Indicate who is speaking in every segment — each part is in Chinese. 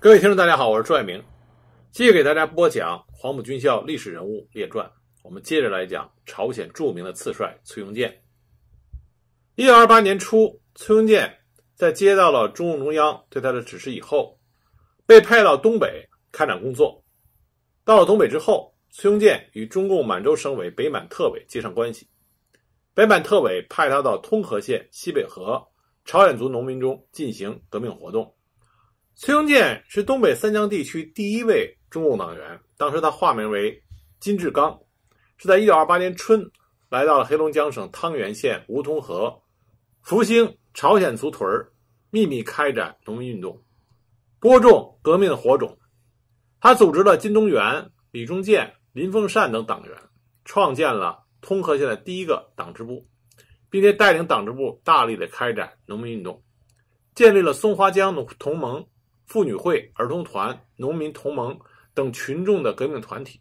Speaker 1: 各位听众，大家好，我是朱爱明，继续给大家播讲《黄埔军校历史人物列传》。我们接着来讲朝鲜著名的次帅崔庸健。一九二八年初，崔庸健在接到了中共中央对他的指示以后，被派到东北开展工作。到了东北之后，崔庸健与中共满洲省委北满特委接上关系，北满特委派他到通河县西北河朝鲜族农民中进行革命活动。崔东健是东北三江地区第一位中共党员。当时他化名为金志刚，是在1928年春来到了黑龙江省汤原县梧桐河福兴朝鲜族屯儿，秘密开展农民运动，播种革命火种。他组织了金东元、李忠健、林凤善等党员，创建了通河县的第一个党支部，并且带领党支部大力的开展农民运动，建立了松花江农同盟。妇女会、儿童团、农民同盟等群众的革命团体。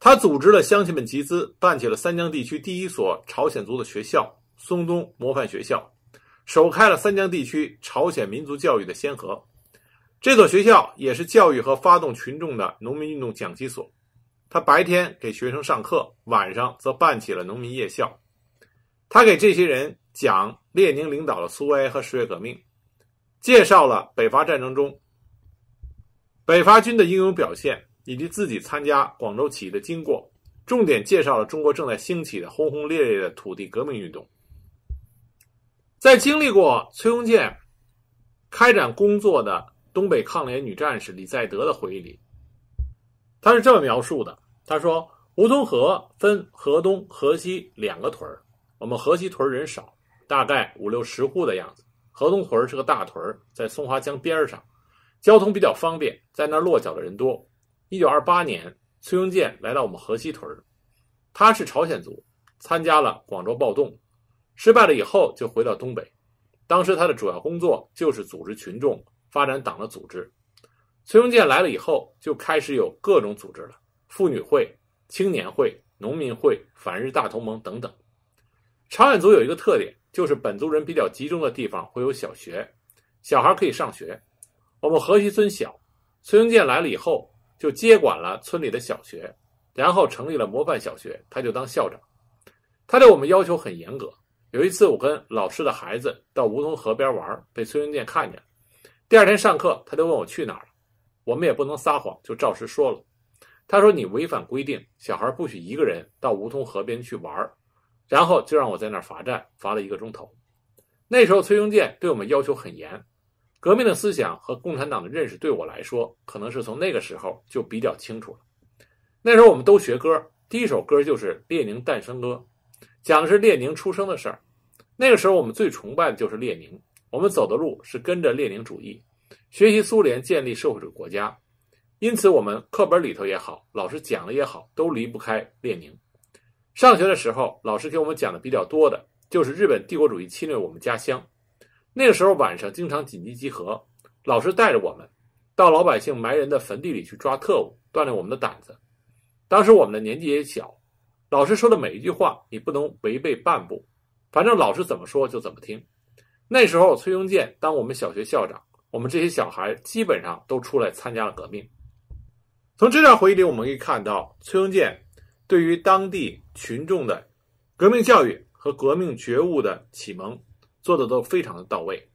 Speaker 1: 他组织了乡亲们集资，办起了三江地区第一所朝鲜族的学校——松东模范学校，首开了三江地区朝鲜民族教育的先河。这所学校也是教育和发动群众的农民运动讲习所。他白天给学生上课，晚上则办起了农民夜校。他给这些人讲列宁领导的苏维埃和十月革命。介绍了北伐战争中北伐军的英勇表现，以及自己参加广州起义的经过，重点介绍了中国正在兴起的轰轰烈烈的土地革命运动。在经历过崔洪建开展工作的东北抗联女战士李在德的回忆里，他是这么描述的：“他说，梧桐河分河东、河西两个屯儿，我们河西屯人少，大概五六十户的样子。”河东屯是个大屯，在松花江边上，交通比较方便，在那落脚的人多。一九二八年，崔庸健来到我们河西屯，他是朝鲜族，参加了广州暴动，失败了以后就回到东北。当时他的主要工作就是组织群众，发展党的组织。崔庸健来了以后，就开始有各种组织了：妇女会、青年会、农民会、反日大同盟等等。朝鲜族有一个特点。就是本族人比较集中的地方会有小学，小孩可以上学。我们河西村小，崔永健来了以后就接管了村里的小学，然后成立了模范小学，他就当校长。他对我们要求很严格。有一次我跟老师的孩子到梧桐河边玩，被崔永健看见。第二天上课，他就问我去哪了。我们也不能撒谎，就照实说了。他说你违反规定，小孩不许一个人到梧桐河边去玩。然后就让我在那儿罚站，罚了一个钟头。那时候崔庸健对我们要求很严，革命的思想和共产党的认识对我来说，可能是从那个时候就比较清楚了。那时候我们都学歌，第一首歌就是《列宁诞生歌》，讲的是列宁出生的事儿。那个时候我们最崇拜的就是列宁，我们走的路是跟着列宁主义，学习苏联建立社会主义国家。因此，我们课本里头也好，老师讲的也好，都离不开列宁。上学的时候，老师给我们讲的比较多的就是日本帝国主义侵略我们家乡。那个时候晚上经常紧急集合，老师带着我们到老百姓埋人的坟地里去抓特务，锻炼我们的胆子。当时我们的年纪也小，老师说的每一句话你不能违背半步，反正老师怎么说就怎么听。那时候崔庸健当我们小学校长，我们这些小孩基本上都出来参加了革命。从这段回忆里，我们可以看到崔庸健。对于当地群众的革命教育和革命觉悟的启蒙，做的都非常的到位。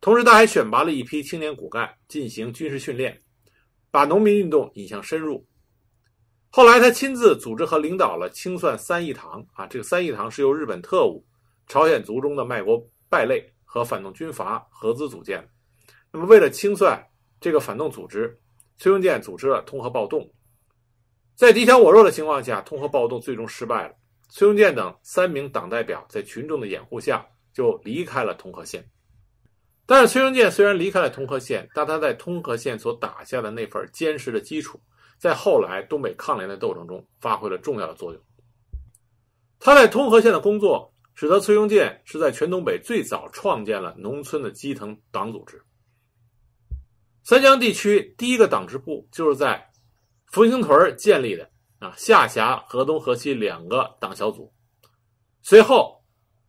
Speaker 1: 同时，他还选拔了一批青年骨干进行军事训练，把农民运动引向深入。后来，他亲自组织和领导了清算三义堂。啊，这个三义堂是由日本特务、朝鲜族中的卖国败类和反动军阀合资组建。那么，为了清算这个反动组织，崔永健组织了通河暴动。在敌强我弱的情况下，通河暴动最终失败了。崔永健等三名党代表在群众的掩护下就离开了通河县。但是崔永健虽然离开了通河县，但他在通河县所打下的那份坚实的基础，在后来东北抗联的斗争中发挥了重要的作用。他在通河县的工作，使得崔永健是在全东北最早创建了农村的基层党组织。三江地区第一个党支部就是在。福兴屯建立的啊，下辖河东、河西两个党小组。随后，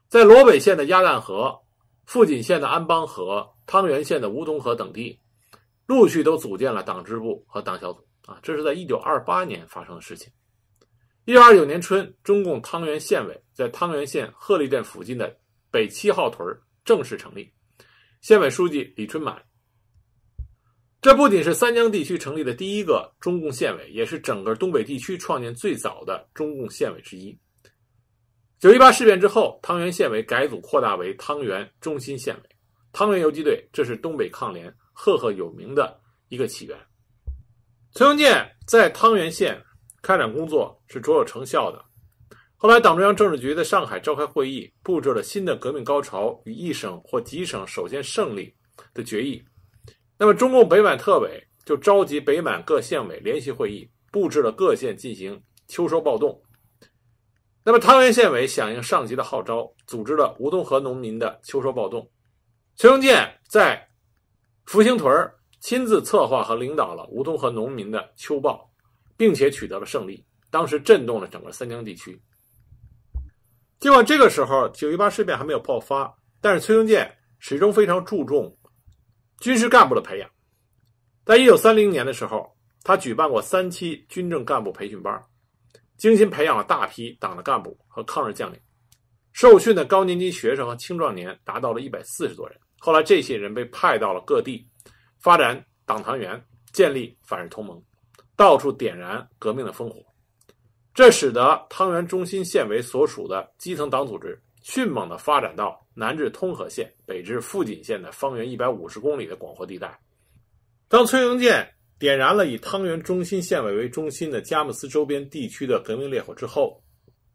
Speaker 1: 在罗北县的鸭蛋河、富锦县的安邦河、汤原县的梧桐河等地，陆续都组建了党支部和党小组。啊，这是在1928年发生的事情。1九2 9年春，中共汤原县委在汤原县鹤立镇附近的北七号屯正式成立，县委书记李春满。这不仅是三江地区成立的第一个中共县委，也是整个东北地区创建最早的中共县委之一。九一八事变之后，汤原县委改组扩大为汤原中心县委，汤原游击队，这是东北抗联赫赫有名的一个起源。崔永健在汤原县开展工作是卓有成效的。后来，党中央政治局在上海召开会议，布置了新的革命高潮与一省或几省首先胜利的决议。那么，中共北满特委就召集北满各县委联席会议，布置了各县进行秋收暴动。那么，汤原县委响应上级的号召，组织了梧东河农民的秋收暴动。崔庸健在福兴屯儿亲自策划和领导了梧东河农民的秋暴，并且取得了胜利，当时震动了整个三江地区。尽管这个时候九一八事变还没有爆发，但是崔庸健始终非常注重。军事干部的培养，在一九三零年的时候，他举办过三期军政干部培训班，精心培养了大批党的干部和抗日将领。受训的高年级学生和青壮年达到了一百四十多人。后来，这些人被派到了各地，发展党团员，建立反日同盟，到处点燃革命的烽火。这使得汤原中心县委所属的基层党组织。迅猛的发展到南至通河县、北至富锦县的方圆一百五十公里的广阔地带。当崔英健点燃了以汤原中心县委为中心的佳木斯周边地区的革命烈火之后，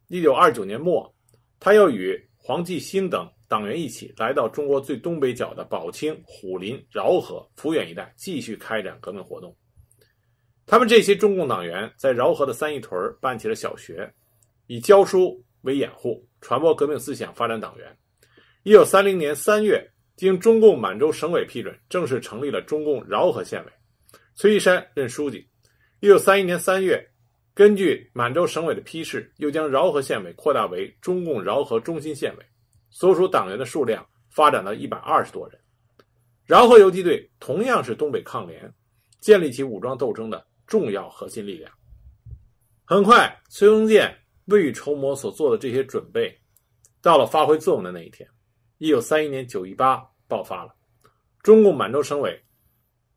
Speaker 1: 一九二九年末，他又与黄继新等党员一起来到中国最东北角的宝清、虎林、饶河、抚远一带，继续开展革命活动。他们这些中共党员在饶河的三义屯办起了小学，以教书为掩护。传播革命思想，发展党员。一九三零年三月，经中共满洲省委批准，正式成立了中共饶河县委，崔一山任书记。一九三一年三月，根据满洲省委的批示，又将饶河县委扩大为中共饶河中心县委，所属党员的数量发展到一百二十多人。饶河游击队同样是东北抗联建立起武装斗争的重要核心力量。很快，崔荣建。未雨绸缪所做的这些准备，到了发挥作用的那一天，一九三一年九一八爆发了，中共满洲省委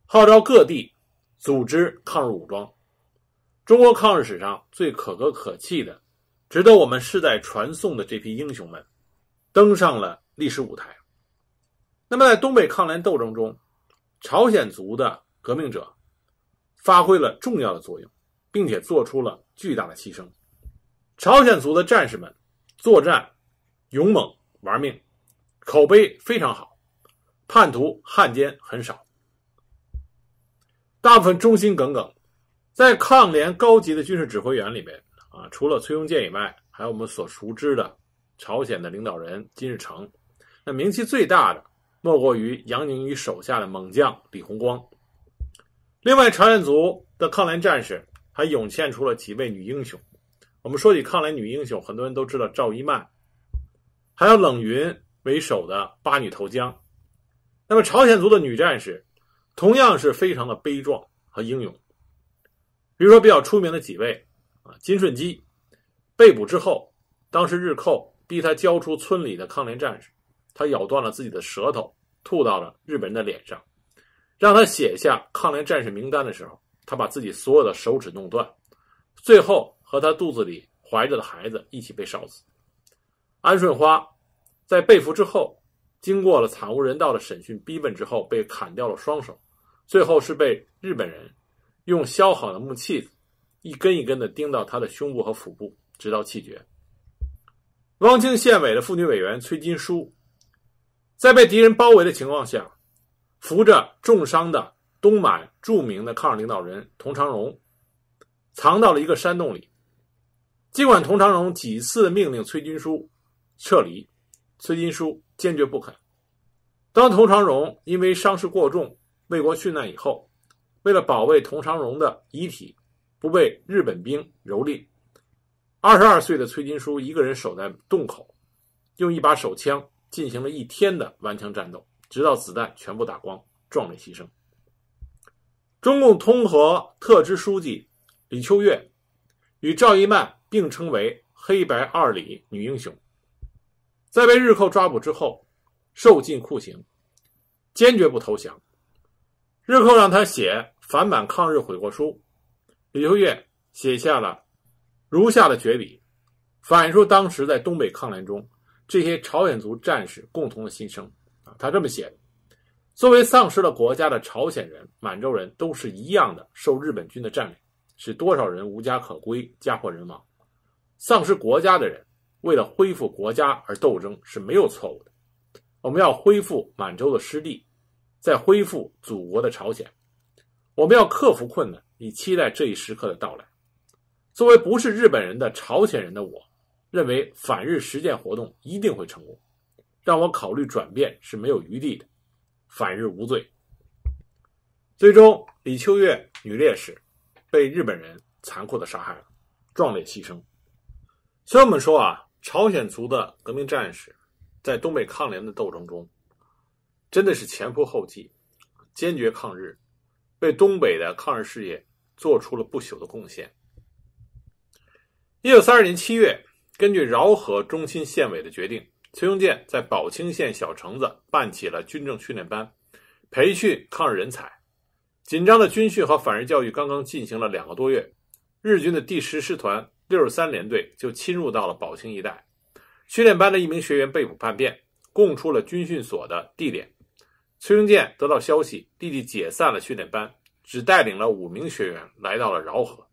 Speaker 1: 号召各地组织抗日武装，中国抗日史上最可歌可泣的、值得我们世代传颂的这批英雄们登上了历史舞台。那么，在东北抗联斗争中，朝鲜族的革命者发挥了重要的作用，并且做出了巨大的牺牲。朝鲜族的战士们作战勇猛、玩命，口碑非常好，叛徒、汉奸很少，大部分忠心耿耿。在抗联高级的军事指挥员里面啊，除了崔庸健以外，还有我们所熟知的朝鲜的领导人金日成。那名气最大的，莫过于杨宁宇手下的猛将李洪光。另外，朝鲜族的抗联战士还涌现出了几位女英雄。我们说起抗联女英雄，很多人都知道赵一曼，还有冷云为首的八女投江。那么朝鲜族的女战士同样是非常的悲壮和英勇。比如说比较出名的几位啊，金顺姬被捕之后，当时日寇逼他交出村里的抗联战士，他咬断了自己的舌头，吐到了日本人的脸上；让他写下抗联战士名单的时候，他把自己所有的手指弄断，最后。和他肚子里怀着的孩子一起被烧死。安顺花在被俘之后，经过了惨无人道的审讯逼问之后，被砍掉了双手，最后是被日本人用削好的木器一根一根地钉到他的胸部和腹部，直到气绝。汪清县委的妇女委员崔金淑，在被敌人包围的情况下，扶着重伤的东满著名的抗日领导人佟长荣，藏到了一个山洞里。尽管佟长荣几次命令崔金书撤离，崔金书坚决不肯。当佟长荣因为伤势过重，为国殉难以后，为了保卫佟长荣的遗体不被日本兵蹂躏，二十二岁的崔金书一个人守在洞口，用一把手枪进行了一天的顽强战斗，直到子弹全部打光，壮烈牺牲。中共通河特支书记李秋月。与赵一曼并称为“黑白二里女英雄，在被日寇抓捕之后，受尽酷刑，坚决不投降。日寇让他写反满抗日悔过书，李秋月写下了如下的绝笔，反映出当时在东北抗联中这些朝鲜族战士共同的心声啊。他这么写的：“作为丧失了国家的朝鲜人、满洲人都是一样的，受日本军的占领。”使多少人无家可归、家破人亡、丧失国家的人，为了恢复国家而斗争是没有错误的。我们要恢复满洲的失地，再恢复祖国的朝鲜。我们要克服困难，以期待这一时刻的到来。作为不是日本人的朝鲜人的我，认为反日实践活动一定会成功。让我考虑转变是没有余地的，反日无罪。最终，李秋月女烈士。被日本人残酷的杀害了，壮烈牺牲。我们说啊，朝鲜族的革命战士在东北抗联的斗争中，真的是前仆后继，坚决抗日，为东北的抗日事业做出了不朽的贡献。一九三二年七月，根据饶河中心县委的决定，崔永健在宝清县小城子办起了军政训练班，培训抗日人才。紧张的军训和反日教育刚刚进行了两个多月，日军的第十师团六十三联队就侵入到了宝清一带。训练班的一名学员被捕叛变，供出了军训所的地点。崔英健得到消息，立即解散了训练班，只带领了五名学员来到了饶河。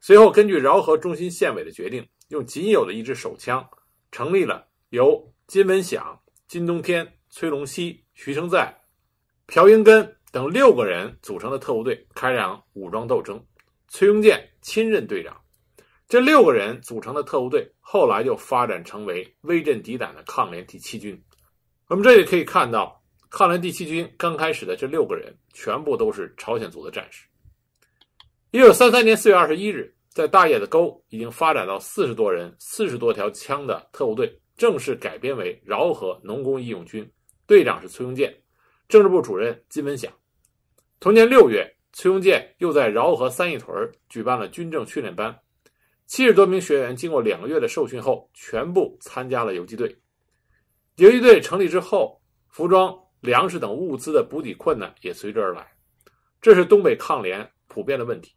Speaker 1: 随后，根据饶河中心县委的决定，用仅有的一支手枪，成立了由金文响、金冬天、崔龙熙、徐成在、朴英根。等六个人组成的特务队开展武装斗争，崔庸健亲任队长。这六个人组成的特务队后来就发展成为威震敌胆的抗联第七军。我们这里可以看到，抗联第七军刚开始的这六个人全部都是朝鲜族的战士。一九三三年四月二十一日，在大冶子沟已经发展到四十多人、四十多条枪的特务队，正式改编为饶河农工义勇军，队长是崔庸健，政治部主任金文祥。同年六月，崔庸健又在饶河三义屯举办了军政训练班，七十多名学员经过两个月的受训后，全部参加了游击队。游击队成立之后，服装、粮食等物资的补给困难也随之而来，这是东北抗联普遍的问题。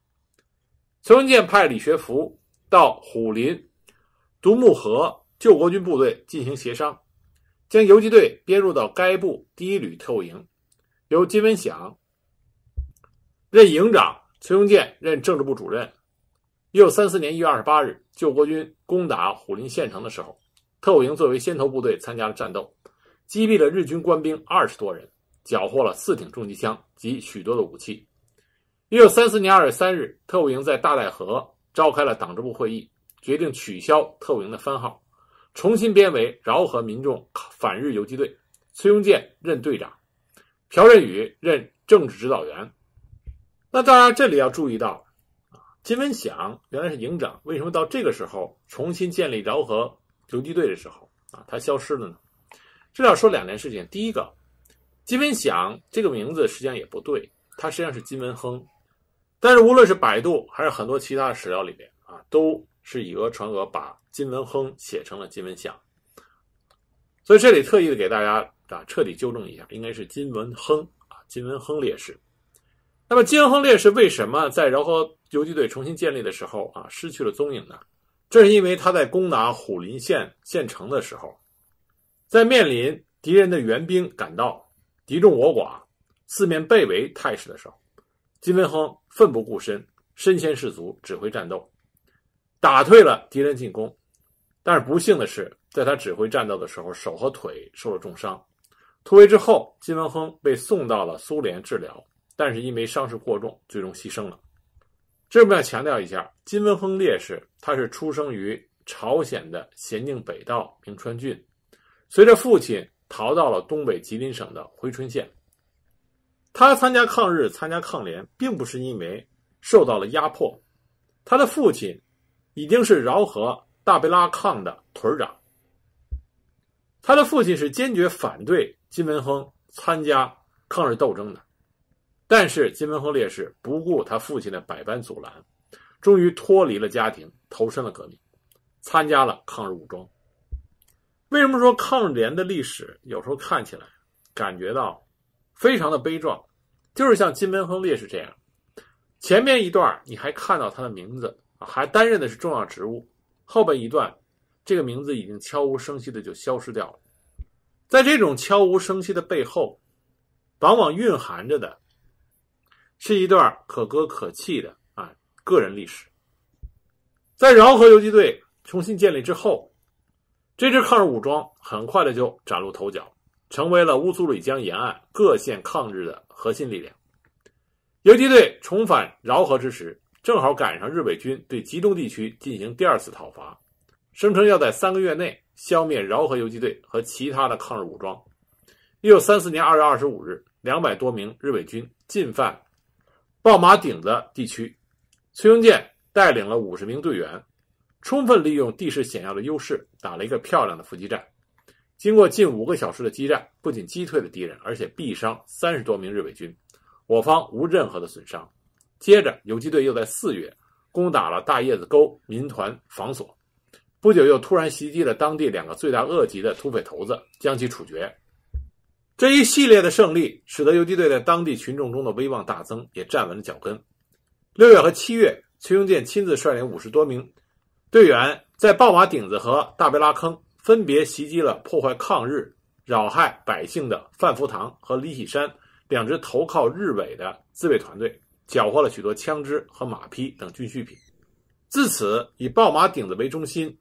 Speaker 1: 崔庸健派李学福到虎林、独木河救国军部队进行协商，将游击队编入到该部第一旅特务营，由金文响。任营长崔永健任政治部主任。一九三四年一月二十八日，救国军攻打虎林县城的时候，特务营作为先头部队参加了战斗，击毙了日军官兵二十多人，缴获了四挺重机枪及许多的武器。一九三四年二月三日，特务营在大戴河召开了党支部会议，决定取消特务营的番号，重新编为饶河民众反日游击队，崔永健任队长，朴振宇任政治指导员。那大家这里要注意到，啊，金文祥原来是营长，为什么到这个时候重新建立饶河游击队的时候，啊，他消失了呢？这要说两件事情。第一个，金文祥这个名字实际上也不对，他实际上是金文亨。但是无论是百度还是很多其他的史料里面，啊，都是以讹传讹，把金文亨写成了金文祥。所以这里特意的给大家啊，彻底纠正一下，应该是金文亨啊，金文亨烈士。那么金文亨烈士为什么在饶河游击队重新建立的时候啊失去了踪影呢？正是因为他在攻打虎林县县城的时候，在面临敌人的援兵赶到、敌众我寡、四面被围态势的时候，金文亨奋不顾身、身先士卒指挥战斗，打退了敌人进攻。但是不幸的是，在他指挥战斗的时候，手和腿受了重伤。突围之后，金文亨被送到了苏联治疗。但是因为伤势过重，最终牺牲了。这边我们要强调一下，金文亨烈士，他是出生于朝鲜的咸宁北道明川郡，随着父亲逃到了东北吉林省的珲春县。他参加抗日、参加抗联，并不是因为受到了压迫，他的父亲已经是饶河大贝拉抗的屯长，他的父亲是坚决反对金文亨参加抗日斗争的。但是金文亨烈士不顾他父亲的百般阻拦，终于脱离了家庭，投身了革命，参加了抗日武装。为什么说抗日联的历史有时候看起来感觉到非常的悲壮？就是像金文亨烈士这样，前面一段你还看到他的名字，还担任的是重要职务；后边一段，这个名字已经悄无声息的就消失掉了。在这种悄无声息的背后，往往蕴含着的。是一段可歌可泣的啊个人历史。在饶河游击队重新建立之后，这支抗日武装很快的就崭露头角，成为了乌苏里江沿岸各县抗日的核心力量。游击队重返饶河之时，正好赶上日伪军对集中地区进行第二次讨伐，声称要在三个月内消灭饶河游击队和其他的抗日武装。一九三四年二月二十五日，两百多名日伪军进犯。爆马顶子地区，崔英建带领了五十名队员，充分利用地势险要的优势，打了一个漂亮的伏击战。经过近五个小时的激战，不仅击退了敌人，而且毙伤三十多名日伪军，我方无任何的损伤。接着，游击队又在四月攻打了大叶子沟民团防所，不久又突然袭击了当地两个罪大恶极的土匪头子，将其处决。这一系列的胜利，使得游击队在当地群众中的威望大增，也站稳了脚跟。六月和七月，崔庸健亲自率领五十多名队员，在爆马顶子和大贝拉坑分别袭击了破坏抗日、扰害百姓的范福堂和李喜山两支投靠日伪的自卫团队，缴获了许多枪支和马匹等军需品。自此，以爆马顶子为中心，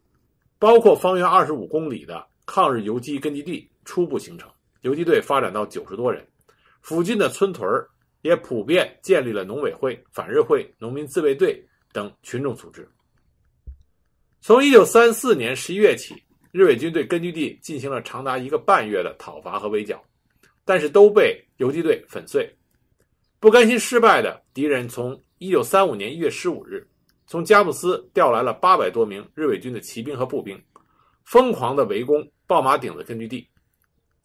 Speaker 1: 包括方圆二十五公里的抗日游击根据地初步形成。游击队发展到九十多人，附近的村屯儿也普遍建立了农委会、反日会、农民自卫队等群众组织。从一九三四年十一月起，日伪军对根据地进行了长达一个半月的讨伐和围剿，但是都被游击队粉碎。不甘心失败的敌人，从一九三五年一月十五日，从佳木斯调来了八百多名日伪军的骑兵和步兵，疯狂的围攻爆马顶的根据地。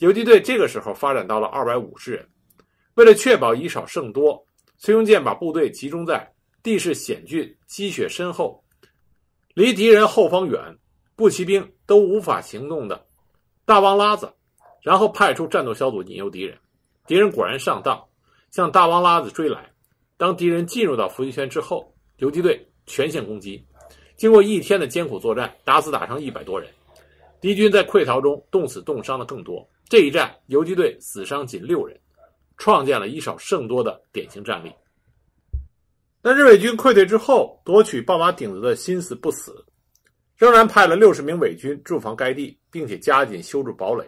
Speaker 1: 游击队这个时候发展到了二百五十人。为了确保以少胜多，崔永健把部队集中在地势险峻、积雪深厚、离敌人后方远、步骑兵都无法行动的大王拉子，然后派出战斗小组引诱敌人。敌人果然上当，向大王拉子追来。当敌人进入到伏击圈之后，游击队全线攻击。经过一天的艰苦作战，打死打伤一百多人，敌军在溃逃中冻死冻伤的更多。这一战，游击队死伤仅六人，创建了以少胜多的典型战例。但日伪军溃退之后，夺取爆马顶子的心思不死，仍然派了六十名伪军驻防该地，并且加紧修筑堡垒。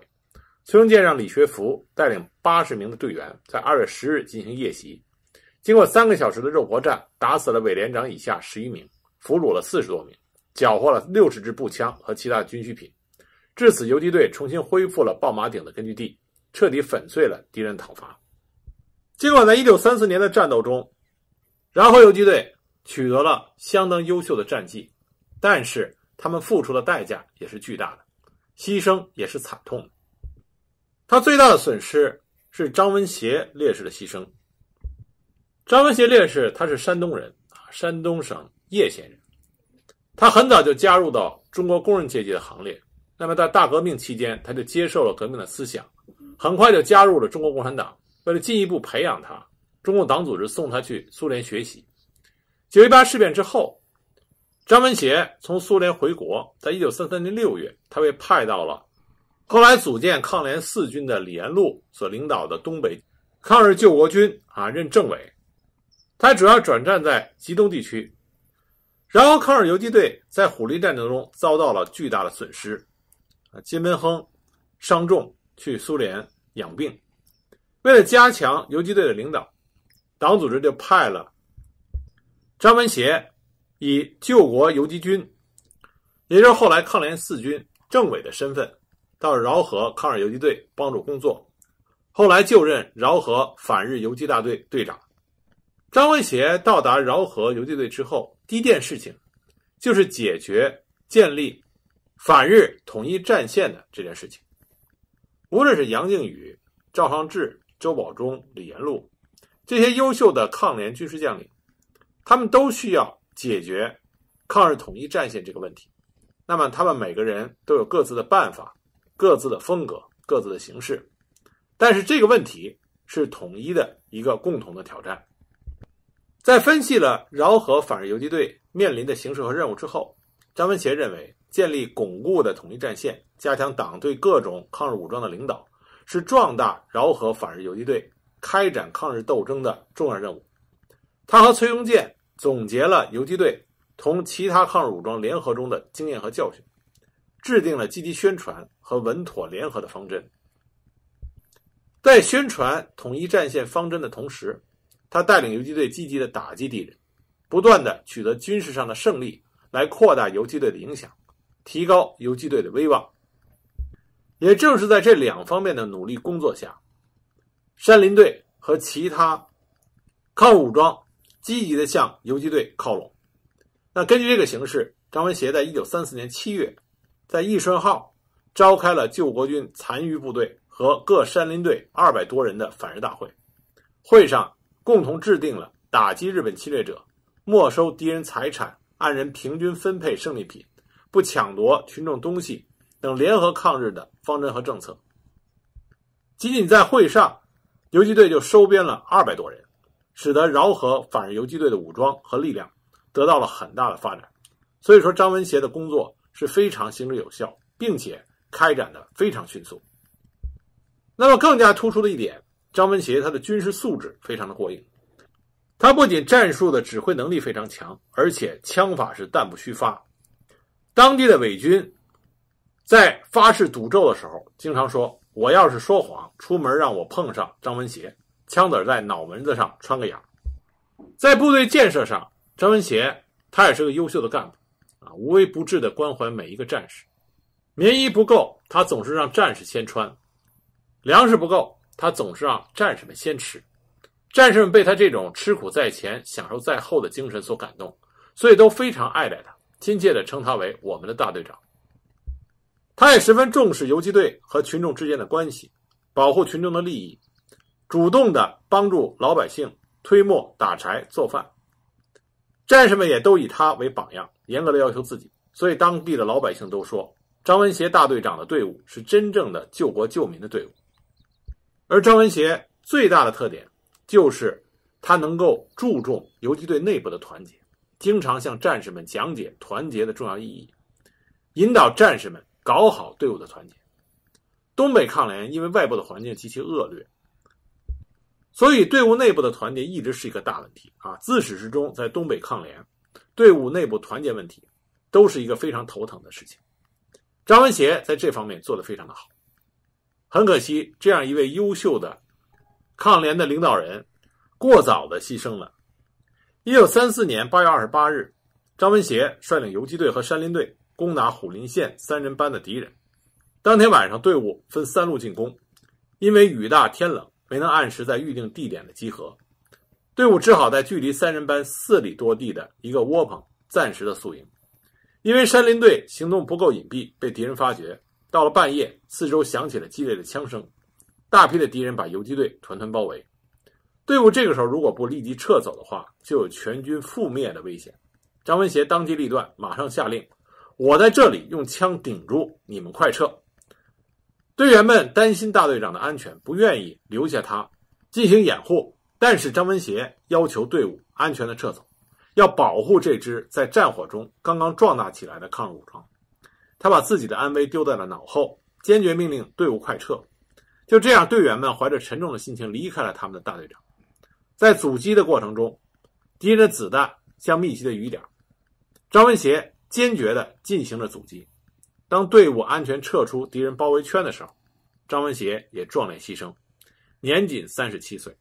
Speaker 1: 崔永建让李学福带领八十名的队员，在二月十日进行夜袭。经过三个小时的肉搏战，打死了伪连长以下十余名，俘虏了四十多名，缴获了六十支步枪和其他军需品。至此，游击队重新恢复了爆马顶的根据地，彻底粉碎了敌人讨伐。尽管在1934年的战斗中，然后游击队取得了相当优秀的战绩，但是他们付出的代价也是巨大的，牺牲也是惨痛的。他最大的损失是张文协烈士的牺牲。张文协烈士他是山东人，山东省叶县人，他很早就加入到中国工人阶级的行列。那么，在大革命期间，他就接受了革命的思想，很快就加入了中国共产党。为了进一步培养他，中共党组织送他去苏联学习。九一八事变之后，张文杰从苏联回国，在一九三三年六月，他被派到了后来组建抗联四军的李延禄所领导的东北抗日救国军啊任政委。他主要转战在吉东地区，然后抗日游击队在虎力战争中遭到了巨大的损失。金门亨伤重去苏联养病。为了加强游击队的领导，党组织就派了张文协以救国游击军，也就是后来抗联四军政委的身份，到饶河抗日游击队帮助工作。后来就任饶河反日游击大队队长。张文协到达饶河游击队之后，第一件事情就是解决建立。反日统一战线的这件事情，无论是杨靖宇、赵尚志、周保中、李延禄这些优秀的抗联军事将领，他们都需要解决抗日统一战线这个问题。那么，他们每个人都有各自的办法、各自的风格、各自的形式，但是这个问题是统一的一个共同的挑战。在分析了饶河反日游击队面临的形势和任务之后，张文杰认为。建立巩固的统一战线，加强党对各种抗日武装的领导，是壮大饶河反日游击队、开展抗日斗争的重要任务。他和崔庸健总结了游击队同其他抗日武装联合中的经验和教训，制定了积极宣传和稳妥联合的方针。在宣传统一战线方针的同时，他带领游击队积极地打击敌人，不断地取得军事上的胜利，来扩大游击队的影响。提高游击队的威望，也正是在这两方面的努力工作下，山林队和其他抗日武装积极的向游击队靠拢。那根据这个形势，张文协在一九三四年七月，在义顺号召开了救国军残余部队和各山林队二百多人的反日大会，会上共同制定了打击日本侵略者、没收敌人财产、按人平均分配胜利品。不抢夺群众东西等联合抗日的方针和政策。仅仅在会上，游击队就收编了二百多人，使得饶河反日游击队的武装和力量得到了很大的发展。所以说，张文协的工作是非常行之有效，并且开展的非常迅速。那么，更加突出的一点，张文协他的军事素质非常的过硬，他不仅战术的指挥能力非常强，而且枪法是弹不虚发。当地的伪军在发誓赌咒的时候，经常说：“我要是说谎，出门让我碰上张文杰，枪子在脑门子上穿个眼。”在部队建设上，张文杰他也是个优秀的干部啊，无微不至的关怀每一个战士。棉衣不够，他总是让战士先穿；粮食不够，他总是让战士们先吃。战士们被他这种吃苦在前、享受在后的精神所感动，所以都非常爱戴他。亲切地称他为“我们的大队长”，他也十分重视游击队和群众之间的关系，保护群众的利益，主动地帮助老百姓推磨、打柴、做饭。战士们也都以他为榜样，严格地要求自己。所以，当地的老百姓都说，张文协大队长的队伍是真正的救国救民的队伍。而张文杰最大的特点就是，他能够注重游击队内部的团结。经常向战士们讲解团结的重要意义，引导战士们搞好队伍的团结。东北抗联因为外部的环境极其恶劣，所以队伍内部的团结一直是一个大问题啊！自始至终，在东北抗联，队伍内部团结问题都是一个非常头疼的事情。张文杰在这方面做得非常的好，很可惜，这样一位优秀的抗联的领导人，过早的牺牲了。一九三四年八月二十八日，张文杰率领游击队和山林队攻打虎林县三人班的敌人。当天晚上，队伍分三路进攻，因为雨大天冷，没能按时在预定地点的集合，队伍只好在距离三人班四里多地的一个窝棚暂时的宿营。因为山林队行动不够隐蔽，被敌人发觉。到了半夜，四周响起了激烈的枪声，大批的敌人把游击队团团包围。队伍这个时候如果不立即撤走的话，就有全军覆灭的危险。张文协当机立断，马上下令：“我在这里用枪顶住，你们快撤！”队员们担心大队长的安全，不愿意留下他进行掩护。但是张文杰要求队伍安全的撤走，要保护这支在战火中刚刚壮大起来的抗日武装。他把自己的安危丢在了脑后，坚决命令队伍快撤。就这样，队员们怀着沉重的心情离开了他们的大队长。在阻击的过程中，敌人的子弹像密集的雨点。张文协坚决地进行着阻击。当队伍安全撤出敌人包围圈的时候，张文协也壮烈牺牲，年仅三十七岁。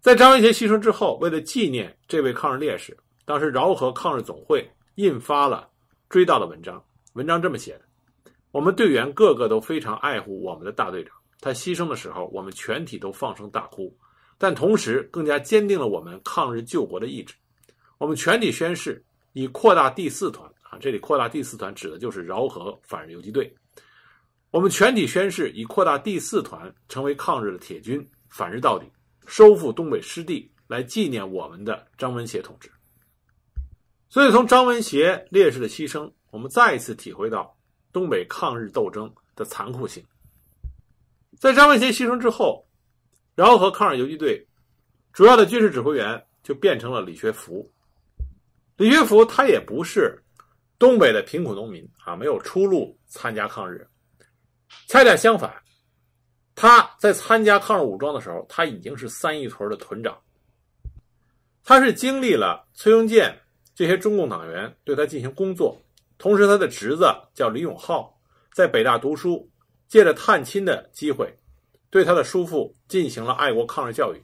Speaker 1: 在张文协牺牲之后，为了纪念这位抗日烈士，当时饶河抗日总会印发了追悼的文章。文章这么写的：“我们队员个个都非常爱护我们的大队长，他牺牲的时候，我们全体都放声大哭。”但同时，更加坚定了我们抗日救国的意志。我们全体宣誓，以扩大第四团啊，这里扩大第四团指的就是饶河反日游击队。我们全体宣誓，以扩大第四团成为抗日的铁军，反日到底，收复东北失地，来纪念我们的张文协同志。所以，从张文协烈士的牺牲，我们再一次体会到东北抗日斗争的残酷性。在张文协牺牲之后。然后和抗日游击队主要的军事指挥员就变成了李学福。李学福他也不是东北的贫苦农民啊，没有出路参加抗日。恰恰相反，他在参加抗日武装的时候，他已经是三义屯的屯长。他是经历了崔英健这些中共党员对他进行工作，同时他的侄子叫李永浩，在北大读书，借着探亲的机会。对他的叔父进行了爱国抗日教育，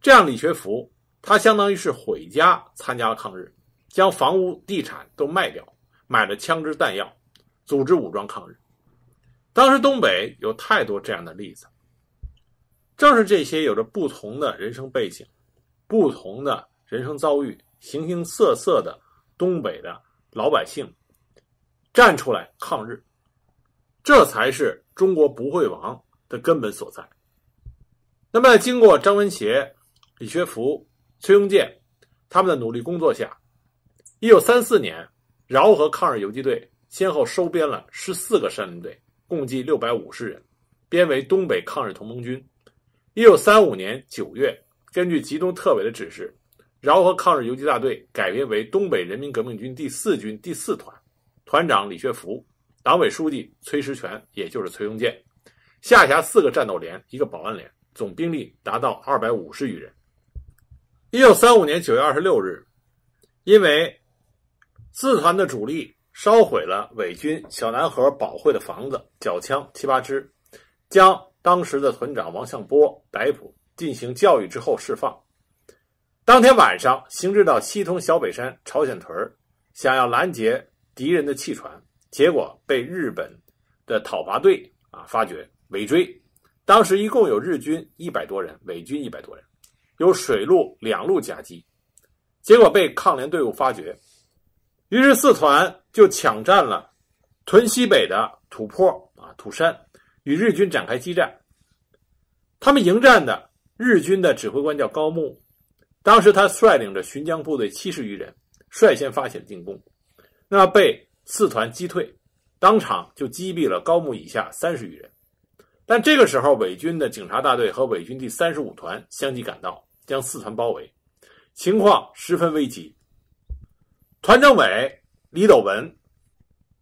Speaker 1: 这样李学福他相当于是毁家参加了抗日，将房屋地产都卖掉，买了枪支弹药，组织武装抗日。当时东北有太多这样的例子，正是这些有着不同的人生背景、不同的人生遭遇、形形色色的东北的老百姓，站出来抗日，这才是中国不会亡。的根本所在。那么，经过张文杰、李学福、崔庸健他们的努力工作下，一九三四年，饶河抗日游击队先后收编了十四个山林队，共计六百五十人，编为东北抗日同盟军。一九三五年九月，根据吉东特委的指示，饶河抗日游击大队改编为东北人民革命军第四军第四团，团长李学福，党委书记崔石泉，也就是崔庸健。下辖四个战斗连，一个保安连，总兵力达到二百五十余人。一九三五年九月二十六日，因为四团的主力烧毁了伪军小南河保会的房子，缴枪七八支，将当时的团长王向波逮捕，进行教育之后释放。当天晚上，行至到西通小北山朝鲜屯，想要拦截敌人的汽船，结果被日本的讨伐队啊发觉。尾追，当时一共有日军一百多人，伪军一百多人，有水陆两路夹击，结果被抗联队伍发觉，于是四团就抢占了屯西北的土坡啊土山，与日军展开激战。他们迎战的日军的指挥官叫高木，当时他率领着巡江部队七十余人，率先发起了进攻，那被四团击退，当场就击毙了高木以下三十余人。但这个时候，伪军的警察大队和伪军第三十五团相继赶到，将四团包围，情况十分危急。团政委李斗文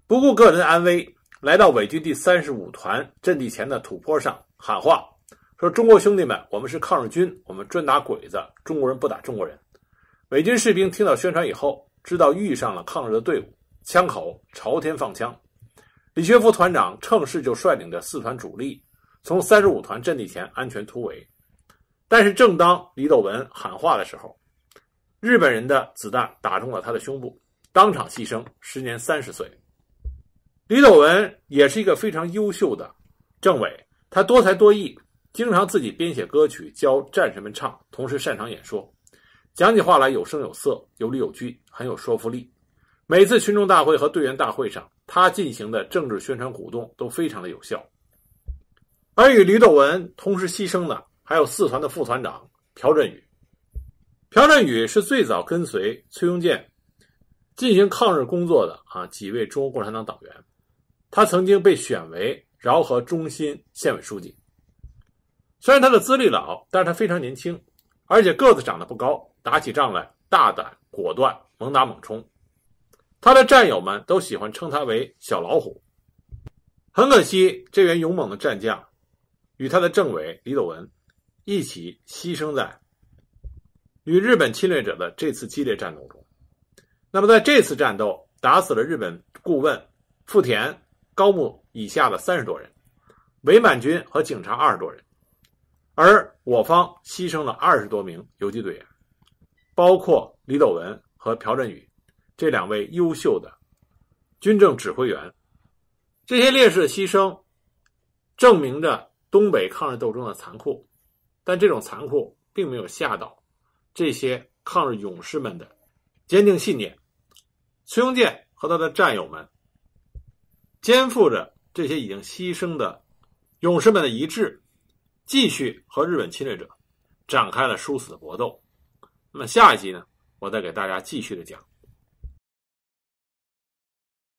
Speaker 1: 不顾个人安危，来到伪军第三十五团阵地前的土坡上喊话，说：“中国兄弟们，我们是抗日军，我们专打鬼子，中国人不打中国人。”伪军士兵听到宣传以后，知道遇上了抗日的队伍，枪口朝天放枪。李学福团长乘势就率领着四团主力。从三十五团阵地前安全突围，但是正当李斗文喊话的时候，日本人的子弹打中了他的胸部，当场牺牲，时年三十岁。李斗文也是一个非常优秀的政委，他多才多艺，经常自己编写歌曲教战士们唱，同时擅长演说，讲起话来有声有色、有理有据，很有说服力。每次群众大会和队员大会上，他进行的政治宣传鼓动都非常的有效。而与吕斗文同时牺牲的还有四团的副团长朴振宇。朴振宇是最早跟随崔庸健进行抗日工作的啊几位中国共产党党员。他曾经被选为饶河中心县委书记。虽然他的资历老，但是他非常年轻，而且个子长得不高，打起仗来大胆果断，猛打猛冲。他的战友们都喜欢称他为“小老虎”。很可惜，这员勇猛的战将。与他的政委李斗文一起牺牲在与日本侵略者的这次激烈战斗中。那么，在这次战斗，打死了日本顾问富田高木以下的三十多人，伪满军和警察二十多人，而我方牺牲了二十多名游击队员，包括李斗文和朴振宇这两位优秀的军政指挥员。这些烈士的牺牲，证明着。东北抗日斗争的残酷，但这种残酷并没有吓倒这些抗日勇士们的坚定信念。崔永健和他的战友们肩负着这些已经牺牲的勇士们的遗志，继续和日本侵略者展开了殊死的搏斗。那么下一集呢，我再给大家继续的讲。